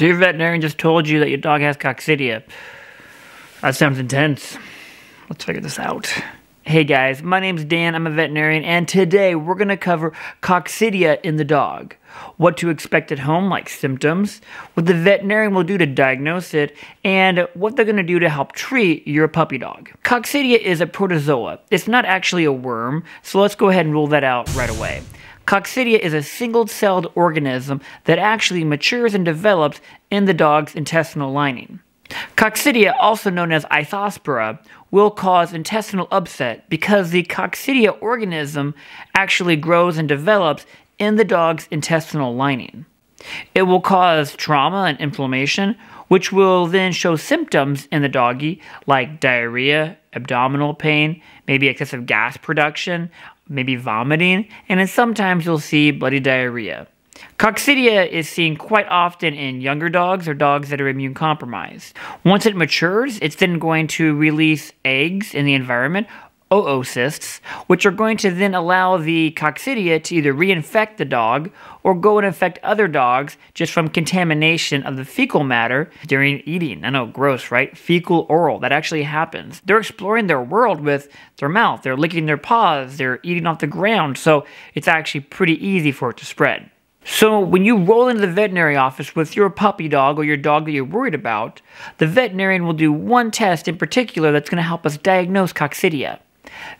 So your veterinarian just told you that your dog has coccidia. That sounds intense. Let's figure this out. Hey guys, my name's Dan, I'm a veterinarian, and today we're gonna cover coccidia in the dog. What to expect at home, like symptoms, what the veterinarian will do to diagnose it, and what they're gonna do to help treat your puppy dog. Coccidia is a protozoa. It's not actually a worm, so let's go ahead and rule that out right away. Coccidia is a single-celled organism that actually matures and develops in the dog's intestinal lining. Coccidia, also known as Isospora, will cause intestinal upset because the Coccidia organism actually grows and develops in the dog's intestinal lining. It will cause trauma and inflammation, which will then show symptoms in the doggy like diarrhea, abdominal pain, maybe excessive gas production, maybe vomiting, and then sometimes you'll see bloody diarrhea. Coccidia is seen quite often in younger dogs or dogs that are immune compromised. Once it matures, it's then going to release eggs in the environment oocysts, which are going to then allow the coccidia to either reinfect the dog or go and infect other dogs just from contamination of the fecal matter during eating. I know, gross, right? Fecal oral, that actually happens. They're exploring their world with their mouth, they're licking their paws, they're eating off the ground, so it's actually pretty easy for it to spread. So, when you roll into the veterinary office with your puppy dog or your dog that you're worried about, the veterinarian will do one test in particular that's going to help us diagnose coccidia.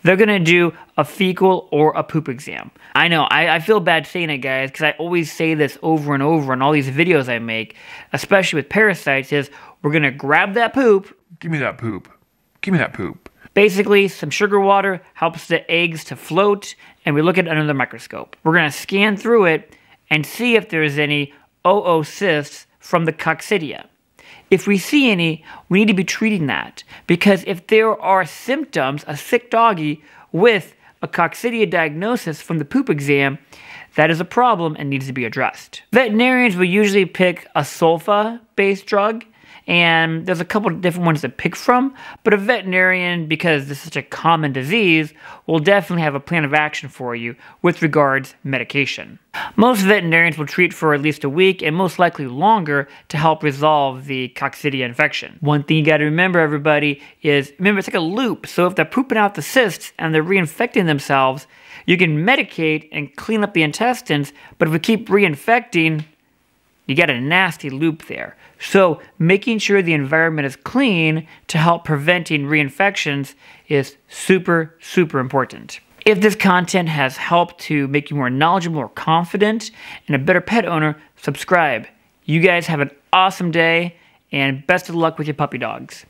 They're gonna do a fecal or a poop exam. I know, I, I feel bad saying it, guys, because I always say this over and over in all these videos I make, especially with parasites, is we're gonna grab that poop. Give me that poop. Give me that poop. Basically, some sugar water helps the eggs to float, and we look at it under the microscope. We're gonna scan through it and see if there's any oocysts from the coccidia if we see any, we need to be treating that. Because if there are symptoms, a sick doggy with a coccidia diagnosis from the poop exam, that is a problem and needs to be addressed. Veterinarians will usually pick a sulfa based drug and there's a couple different ones to pick from, but a veterinarian, because this is such a common disease, will definitely have a plan of action for you with regards medication. Most veterinarians will treat for at least a week and most likely longer to help resolve the coccidia infection. One thing you gotta remember everybody is, remember it's like a loop, so if they're pooping out the cysts and they're reinfecting themselves, you can medicate and clean up the intestines, but if we keep reinfecting, you get a nasty loop there. So making sure the environment is clean to help preventing reinfections is super, super important. If this content has helped to make you more knowledgeable or confident and a better pet owner, subscribe. You guys have an awesome day and best of luck with your puppy dogs.